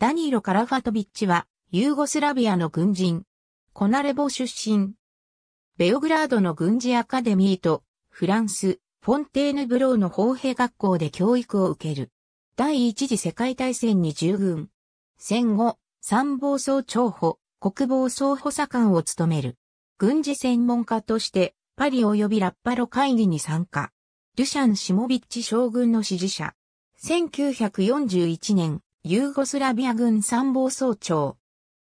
ダニーロ・カラファトビッチは、ユーゴスラビアの軍人。コナレボ出身。ベオグラードの軍事アカデミーと、フランス、フォンテーヌブローの砲兵学校で教育を受ける。第一次世界大戦に従軍。戦後、参謀総長補、国防総補佐官を務める。軍事専門家として、パリ及びラッパロ会議に参加。ルシャン・シモビッチ将軍の支持者。1941年、ユーゴスラビア軍参謀総長。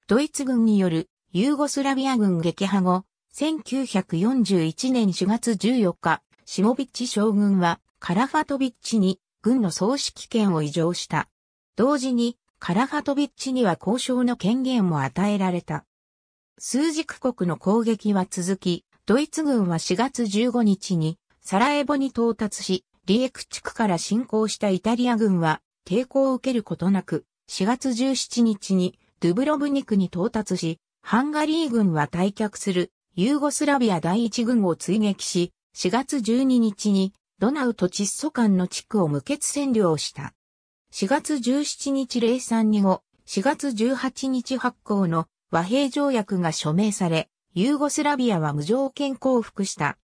ドイツ軍によるユーゴスラビア軍撃破後、1941年4月14日、シモビッチ将軍はカラファトビッチに軍の総指揮権を移譲した。同時にカラファトビッチには交渉の権限も与えられた。数軸国の攻撃は続き、ドイツ軍は4月15日にサラエボに到達し、リエク地区から侵攻したイタリア軍は抵抗を受けることなく、4月17日にドゥブロブニクに到達し、ハンガリー軍は退却するユーゴスラビア第一軍を追撃し、4月12日にドナウと窒素間の地区を無血占領した。4月17日零3に後、4月18日発行の和平条約が署名され、ユーゴスラビアは無条件降伏した。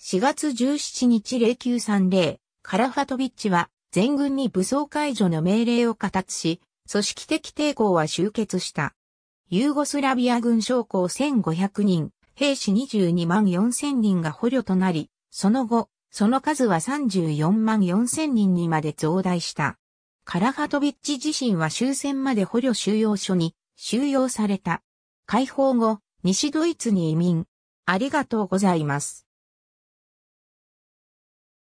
4月17日0930、カラファトビッチは全軍に武装解除の命令を形し、組織的抵抗は終結した。ユーゴスラビア軍将校1500人、兵士22万4000人が捕虜となり、その後、その数は34万4000人にまで増大した。カラハトビッチ自身は終戦まで捕虜収容所に収容された。解放後、西ドイツに移民。ありがとうございます。